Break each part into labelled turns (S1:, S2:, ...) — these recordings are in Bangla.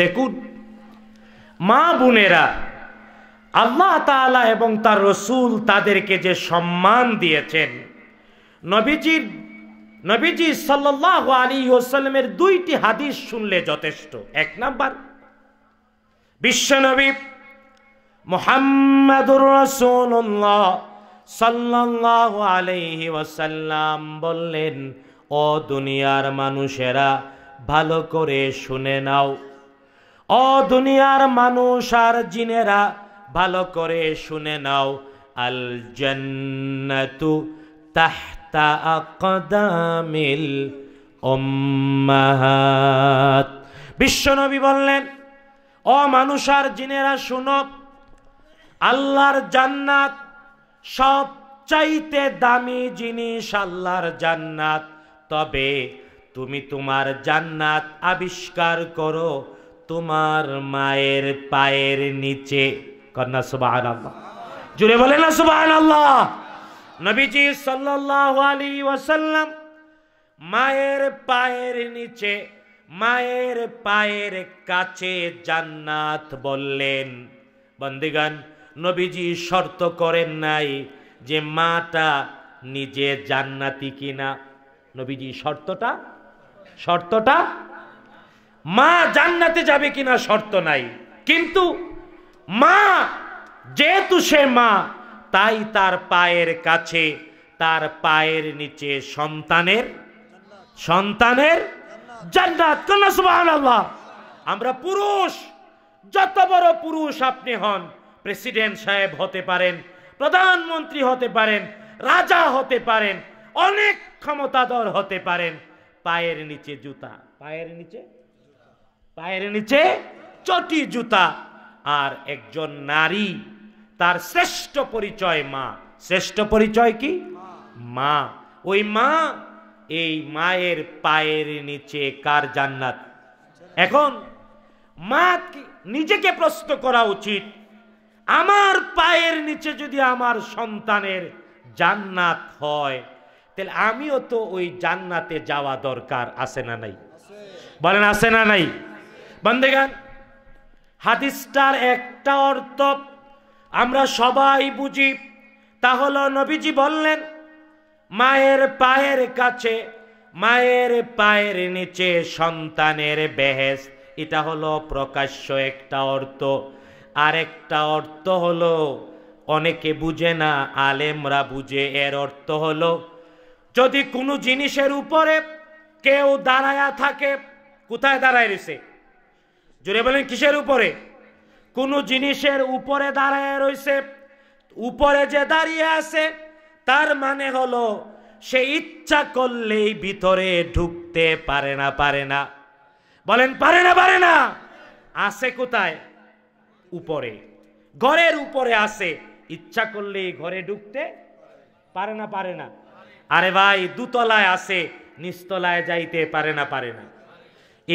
S1: দেখুন মা বোনেরা আল্লাহ তালা এবং তার রসুল তাদেরকে যে সম্মান দিয়েছেন নবীজির নবীজি সাল্লাহ আলী ওসাল্লামের দুইটি হাদিস শুনলে যথেষ্ট এক নাম্বার বিশ্বনবী মোহাম্মদুর রসুল্লাহ সাল্লাহ আলহি ওয়াসাল্লাম বললেন ও দুনিয়ার মানুষেরা ভালো করে শুনে নাও ও দুনিয়ার মানুষ আর জিনেরা ভালো করে শুনে নাও আল জন্নতু তাহতা আকদামিল উম্মাহাত বিশ্বনবী বললেন ও মানুষ আর জিনেরা শুনো আল্লাহর জান্নাত সব চাইতে দামি জিনিস আল্লাহর জান্নাত তবে তুমি তোমার জান্নাত আবিষ্কার করো তোমার মায়ের পায়ের নিচে কন্যা সুবাহ জুড়ে বলে না সুবাহ আল্লাহ নবীজি সাল্লাল্লাহু আলাইহি মায়ের পায়ের নিচে মায়ের পায়ের কাছে জান্নাত বললেন বন্দিগান নবীজি শর্ত করেন নাই যে মাটা নিজে জান্নাতি কিনা নবীজি শর্তটা শর্তটা মা জান্নাতে যাবে কিনা শর্ত নাই কিন্তু মা যেহেতু সে মা তাই তার পায়ের কাছে তার পায়ের নিচে সন্তানের সন্তানের জান্নাত আমরা পুরুষ যত বড় পুরুষ আপনি হন প্রেসিডেন্ট সাহেব হতে পারেন প্রধানমন্ত্রী হতে পারেন রাজা হতে পারেন অনেক ক্ষমতাধর হতে পারেন পায়ের নিচে জুতা পায়ের নিচে পায়ের নিচে চটি জুতা আর একজন নারী তার শ্রেষ্ঠ পরিচয় মা শ্রেষ্ঠ পরিচয় কি মা ওই মা এই মায়ের পায়ের নিচে কার জান্নাত এখন মা নিজেকে প্রশ্ন করা উচিত আমার পায়ের নিচে যদি আমার সন্তানের জান্নাত হয় তাহলে আমিও তো ওই জান্নাতে যাওয়া দরকার আছে না নাই বলেন আছে না নাই বন্ধেগান হাদিসটার একটা অর্থ আমরা সবাই বুঝি তাহলে নবীজি বললেন মায়ের পায়ের কাছে মায়ের পায়ের নিচে সন্তানের বেহেস এটা হলো প্রকাশ্য একটা অর্থ আর একটা অর্থ হলো অনেকে বুঝে না আলেমরা বুঝে এর অর্থ হলো যদি কোনো জিনিসের উপরে কেউ দাঁড়ায়া থাকে কোথায় দাঁড়ায় রয়েছে জোরে বলেন কিসের উপরে কোন জিনিসের উপরে দাঁড়ায় রয়েছে উপরে যে দাঁড়িয়ে আছে তার মানে হলো সে ইচ্ছা করলেই ভিতরে ঢুকতে পারে না পারে না বলেন পারে না পারে না আছে কোথায় উপরে ঘরের উপরে আছে ইচ্ছা করলে ঘরে ঢুকতে পারে না পারে না আরে ভাই দুতলায় আছে নিস্তলায় যাইতে পারে না পারে না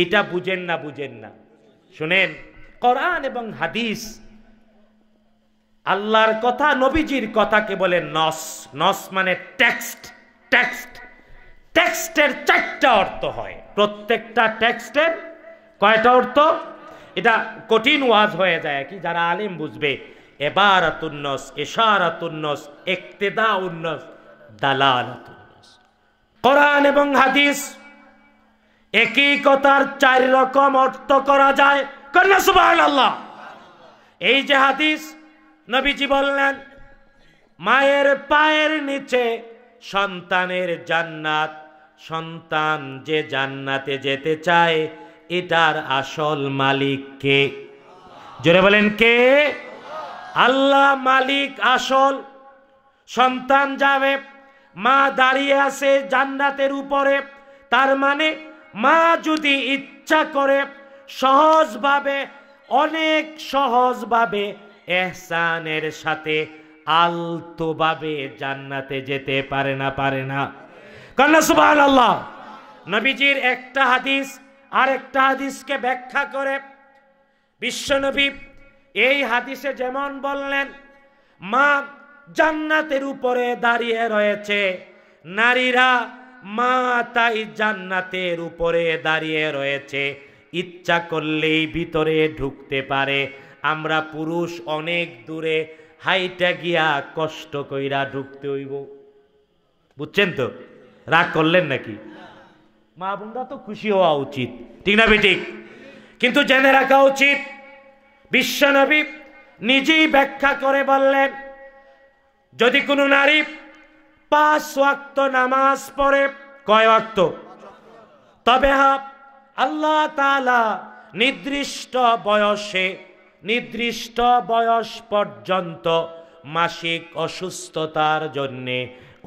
S1: এটা বুঝেন না বুঝেন না শুনেন কোরআন এবং হাদিস আল্লাহর কথা নবীজির কথাকে বলে নস নস মানে টেক্সট টেক্সট টেক্সটের চারটা অর্থ হয় প্রত্যেকটা টেক্সটের কয়টা অর্থ এটা কঠিন ওয়াজ হয়ে যায় কি যারা আলিম বুঝবে এবার আতুন্নস এশারাতুন্নস একতেদা উন্নস দালাল কোরআন এবং হাদিস একই কথার চার রকম অর্থ করা যায় কন্যা সুবাহ আল্লাহ এই যে হাদিস নবীজি বললেন মায়ের পায়ের নিচে সন্তানের জান্নাত সন্তান যে জান্নাতে যেতে চায় এটার আসল মালিক কে জোরে বলেন কে আল্লাহ মালিক আসল সন্তান যাবে মা দাঁড়িয়ে আছে জান্নাতের উপরে তার মানে মা যদি ইচ্ছা করে সহজভাবে অনেক সহজভাবে এহসানের সাথে আলতোভাবে জান্নাতে যেতে পারে না পারে না কন্যা সুবাহ আল্লাহ নবীজির একটা হাদিস আর একটা হাদিসকে ব্যাখ্যা করে বিশ্বনবী এই হাদিসে যেমন বললেন মা জান্নাতের উপরে দাঁড়িয়ে রয়েছে নারীরা মা তাই জান্নাতের উপরে দাঁড়িয়ে রয়েছে ইচ্ছা করলেই ভিতরে ঢুকতে পারে আমরা পুরুষ অনেক দূরে হাইটা গিয়া কষ্ট কইরা ঢুকতে হইব বুঝছেন তো রাগ করলেন নাকি মা বোনরা তো খুশি হওয়া উচিত ঠিক না বেঠিক কিন্তু জেনে রাখা উচিত বিশ্বনবী নিজেই ব্যাখ্যা করে বললেন যদি কোনো নারী পাঁচ ওয়াক্ত নামাজ পড়ে কয় ওয়াক্ত তবে হা আল্লাহ তালা নির্দিষ্ট বয়সে নির্দিষ্ট বয়স পর্যন্ত মাসিক অসুস্থতার জন্যে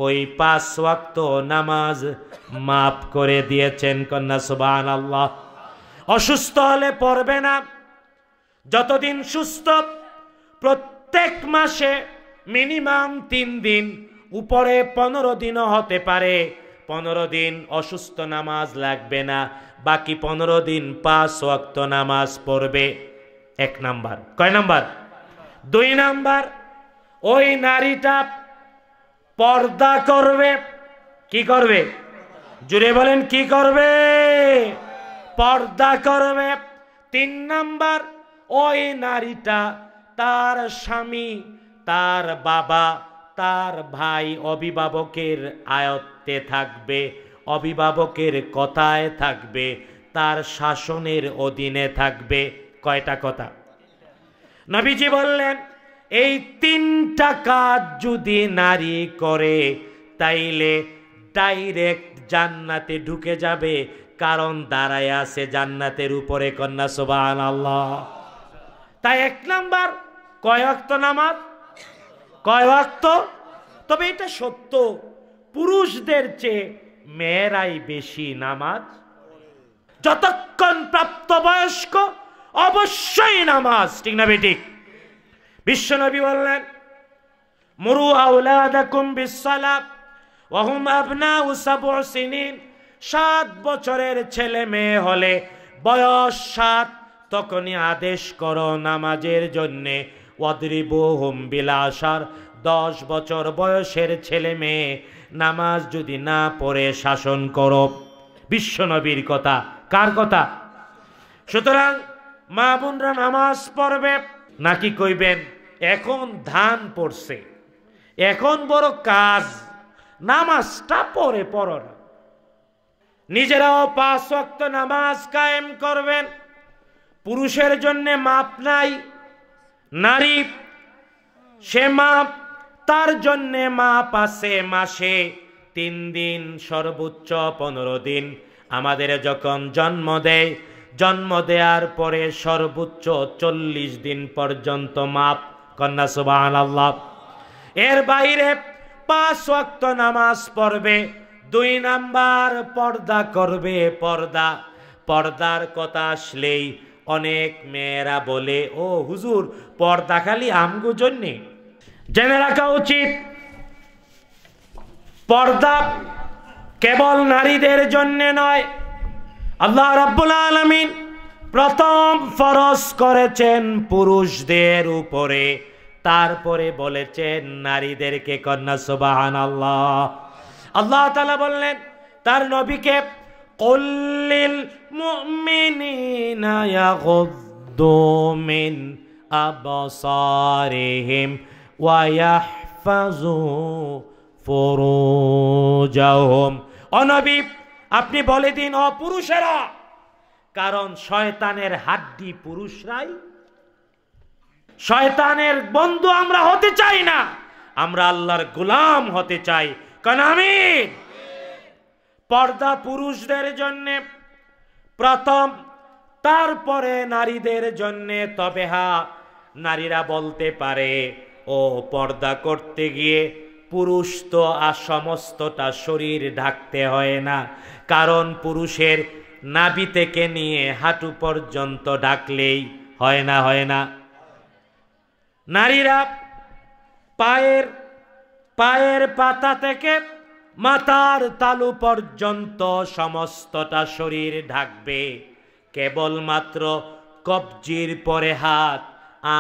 S1: ওই পাঁচ ওয়াক্ত নামাজ মাফ করে দিয়েছেন কন্যা সুবান আল্লাহ অসুস্থ হলে পড়বে না যতদিন সুস্থ প্রত্যেক মাসে মিনিমাম তিন দিন উপরে পনেরো দিনও হতে পারে পনেরো দিন অসুস্থ নামাজ লাগবে না বাকি পনেরো দিন পাঁচ ওয়াক্ত নামাজ পড়বে এক নাম্বার কয় নাম্বার দুই নাম্বার ওই নারীটা পর্দা করবে কি করবে জুড়ে বলেন কি করবে পর্দা করবে তিন নাম্বার ওই নারীটা তার স্বামী তার বাবা তার ভাই অভিভাবকের আয়ত্তে থাকবে অভিভাবকের কথায় থাকবে তার শাসনের অধীনে থাকবে কয়টা কথা নবীজি বললেন এই তিনটা কাজ যদি নারী করে তাইলে ডাইরেক্ট জান্নাতে ঢুকে যাবে কারণ দাঁড়ায় আছে জান্নাতের উপরে কন্যা সোবাহ আল্লাহ তাই এক নাম্বার কয়েক নামাজ কয় ওয়াক্ত তবে এটা সত্য পুরুষদের চেয়ে মেয়েরাই বেশি নামাজ যতক্ষণ প্রাপ্তবয়স্ক অবশ্যই নামাজ ঠিক না বেটিক বিশ্বনবী বললেন মরু আউলাদাকুম বিসালাত ওহুম আবনা উসাবু সিনিন সাত বছরের ছেলে মেয়ে হলে বয়স সাত তখনই আদেশ করো নামাজের জন্যে ওয়াদরিবুহুম বিলাসার দশ বছর বয়সের ছেলে মেয়ে নামাজ যদি না পড়ে শাসন করো বিশ্বনবীর কথা কার কথা সুতরাং মা বোনরা নামাজ পড়বে নাকি কইবেন এখন ধান পড়ছে এখন বড় কাজ নামাজটা পরে পড় না নিজেরাও পাঁচ নামাজ কায়েম করবেন পুরুষের জন্যে মাপ নাই নারী সে মা তার জন্যে মা পাশে মাসে তিন দিন সর্বোচ্চ পনেরো দিন আমাদের যখন জন্ম দেয় জন্ম দেওয়ার পরে সর্বোচ্চ চল্লিশ দিন পর্যন্ত মাপ কন্যা সুবাহ আল্লাহ এর বাইরে পাঁচ ওয়াক্ত নামাজ পড়বে দুই নাম্বার পর্দা করবে পর্দা পর্দার কথা আসলেই অনেক মেয়েরা বলে ও হুজুর পর্দা খালি আমগু জন্যে জেনে রাখা উচিত পর্দা কেবল নারীদের জন্যে নয় আল্লাহ রাব্বুল আলমিন প্রথম ফরজ করেছেন পুরুষদের উপরে তারপরে বলেছেন নারীদেরকে কন্যা সোবাহান আল্লাহ আল্লাহ তালা বললেন তার নবীকে قل للمؤمنين يغضوا من أبصارهم ويحفظوا فروجهم অনবী আপনি বলে দিন অ পুরুষেরা কারণ শয়তানের হাড্ডি পুরুষরাই শয়তানের বন্ধু আমরা হতে চাই না আমরা আল্লাহর গুলাম হতে চাই কারণ আমি পর্দা পুরুষদের জন্যে প্রথম তারপরে নারীদের জন্যে তবে হা নারীরা বলতে পারে ও পর্দা করতে গিয়ে পুরুষ তো আর সমস্তটা শরীর ঢাকতে হয় না কারণ পুরুষের নাবি থেকে নিয়ে হাঁটু পর্যন্ত ঢাকলেই হয় না হয় না নারীরা পায়ের পায়ের পাতা থেকে মাতার তালু পর্যন্ত সমস্তটা শরীর ঢাকবে কেবলমাত্র কবজির পরে হাত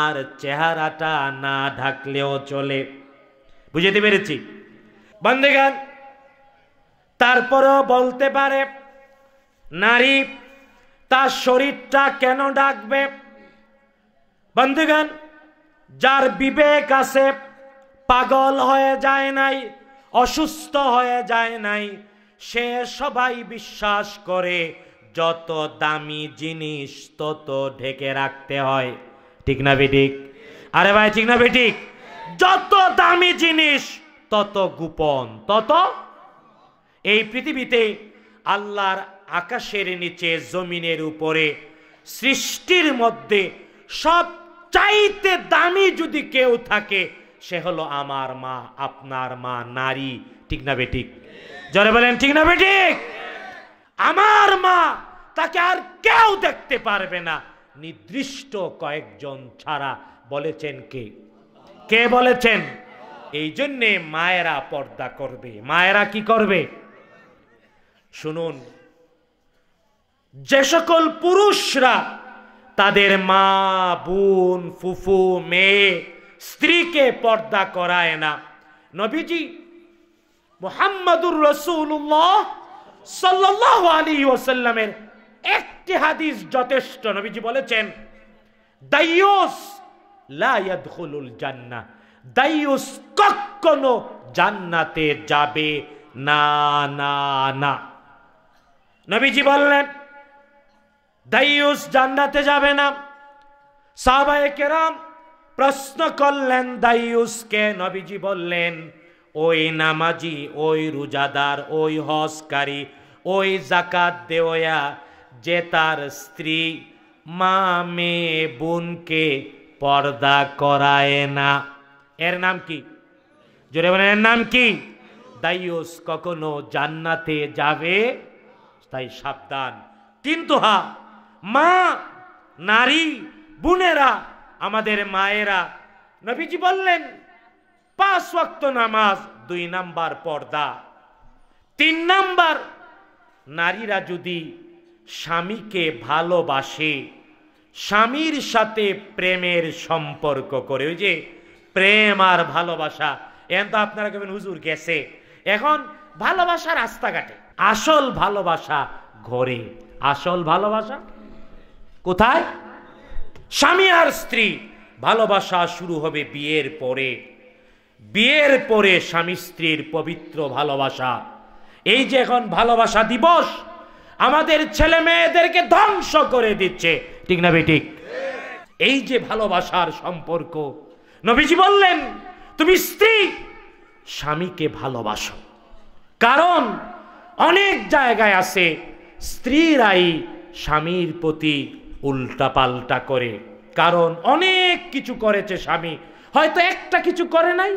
S1: আর চেহারাটা না ঢাকলেও চলে বুঝতে পেরেছি বন্দেগান তারপরেও বলতে পারে নারী তার শরীরটা কেন ডাকবে বন্ধুগান যার বিবেক আছে পাগল হয়ে যায় নাই অসুস্থ হয়ে যায় নাই সে সবাই বিশ্বাস করে যত দামি জিনিস তত ঢেকে রাখতে হয় ঠিক না বেটিক আরে ভাই ঠিক না বেটিক যত দামি জিনিস তত গোপন তত এই পৃথিবীতে আল্লাহর আকাশের নিচে জমিনের উপরে সৃষ্টির মধ্যে সব চাইতে দামি যদি কেউ থাকে সে হলো আমার মা আপনার মা নারী ঠিক না বেটিক জরে বলেন ঠিক না বেটিক আমার মা তাকে আর কেউ দেখতে পারবে না নির্দিষ্ট কয়েকজন ছাড়া বলেছেন কে কে বলেছেন এই জন্যে মায়েরা পর্দা করবে মায়েরা কি করবে শুনুন যে সকল পুরুষরা তাদের মা বোন ফুফু মেয়ে স্ত্রীকে পর্দা করায় না নবীজি মোহাম্মদুর রসুল্লাহ সাল্লাহ আলী ওসাল্লামের একটি হাদিস যথেষ্ট নবীজি বলেছেন দাইয়স লায়াদখুলুল জান্না দাইয়স কখনো জান্নাতে যাবে না না না নবীজি বললেন দাইয়স জান্নাতে যাবে না সাহবায়ে কেরাম প্রশ্ন করলেন কে নবীজি বললেন ওই নামাজি ওই রোজাদার ওই হজকারী ওই জাকাত দেওয়া যে তার স্ত্রী মা মেয়ে বোনকে পর্দা করায় না এর নাম কি জোরে বলেন এর নাম কি দাইউস কখনো জান্নাতে যাবে তাই সাবধান কিন্তু হা মা নারী বোনেরা আমাদের মায়েরা নবীজি বললেন পাঁচ ওয়াক্ত নামাজ দুই নাম্বার পর্দা তিন নাম্বার নারীরা যদি স্বামীকে ভালোবাসে স্বামীর সাথে প্রেমের সম্পর্ক করে ওই যে প্রেম আর ভালোবাসা এখন তো আপনারা কেমন হুজুর গেছে এখন ভালোবাসা রাস্তাঘাটে আসল ভালোবাসা ঘরে আসল ভালোবাসা কোথায় স্বামী আর স্ত্রী ভালোবাসা শুরু হবে বিয়ের পরে বিয়ের পরে স্বামী স্ত্রীর পবিত্র ভালোবাসা এই যে এখন ভালোবাসা দিবস আমাদের ছেলে মেয়েদেরকে ধ্বংস করে দিচ্ছে ঠিক না বেঠিক এই যে ভালোবাসার সম্পর্ক নবীজি বললেন তুমি স্ত্রী স্বামীকে ভালোবাসো কারণ অনেক জায়গায় আছে স্ত্রীরাই স্বামীর প্রতি উল্টা পাল্টা করে কারণ অনেক কিছু করেছে স্বামী হয়তো একটা কিছু করে নাই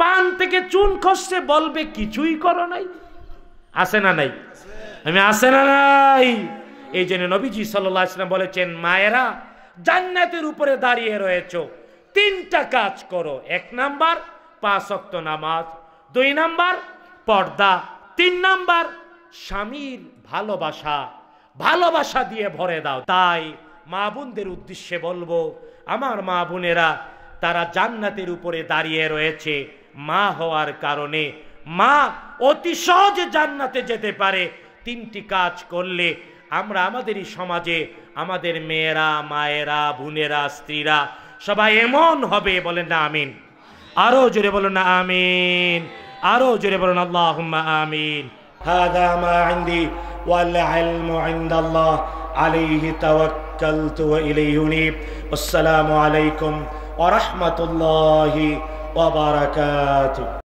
S1: পান থেকে চুন খসছে বলবে কিছুই করো নাই আসে না নাই আমি আসে না নাই এই জন্য নবীজি সাল্লাম বলেছেন মায়েরা জান্নাতের উপরে দাঁড়িয়ে রয়েছ তিনটা কাজ করো এক নাম্বার পাঁচ অক্ত নামাজ দুই নাম্বার পর্দা তিন নাম্বার স্বামীর ভালোবাসা ভালোবাসা দিয়ে ভরে দাও তাই মা বোনদের উদ্দেশ্যে বলবো আমার মা বোনেরা তারা জান্নাতের উপরে দাঁড়িয়ে রয়েছে মা হওয়ার কারণে মা অতি সহজে জান্নাতে যেতে পারে তিনটি কাজ করলে আমরা আমাদেরই সমাজে আমাদের মেয়েরা মায়েরা বোনেরা স্ত্রীরা সবাই এমন হবে বলেন না আমিন আরো জোরে বলো না আমিন আরো জোরে বলো না আল্লাহ আমিন هذا ما عندي والعلم عند الله عليه توكلت وإليه نيب والسلام عليكم ورحمة الله وبركاته